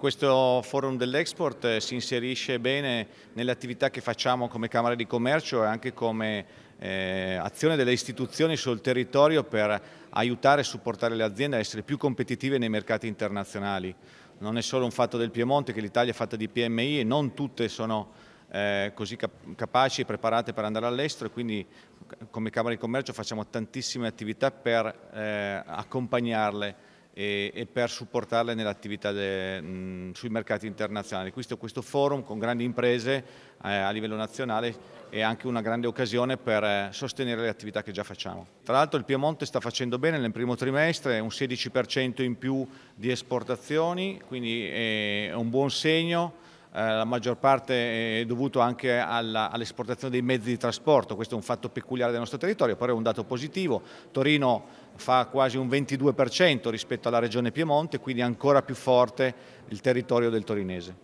Questo forum dell'export eh, si inserisce bene nelle attività che facciamo come Camera di Commercio e anche come eh, azione delle istituzioni sul territorio per aiutare e supportare le aziende a essere più competitive nei mercati internazionali. Non è solo un fatto del Piemonte che l'Italia è fatta di PMI e non tutte sono eh, così cap capaci e preparate per andare all'estero e quindi eh, come Camera di Commercio facciamo tantissime attività per eh, accompagnarle e, e per supportarle nell'attività sui mercati internazionali. Questo, questo, forum con grandi imprese eh, a livello nazionale è anche una grande occasione per eh, sostenere le attività che già facciamo. Tra l'altro il Piemonte sta facendo bene nel primo trimestre, un 16% in più di esportazioni, quindi è un buon segno eh, la maggior parte è dovuto anche all'esportazione dei mezzi di trasporto, questo è un fatto peculiare del nostro territorio, però è un dato positivo. Torino fa quasi un 22% rispetto alla regione Piemonte, quindi ancora più forte il territorio del torinese.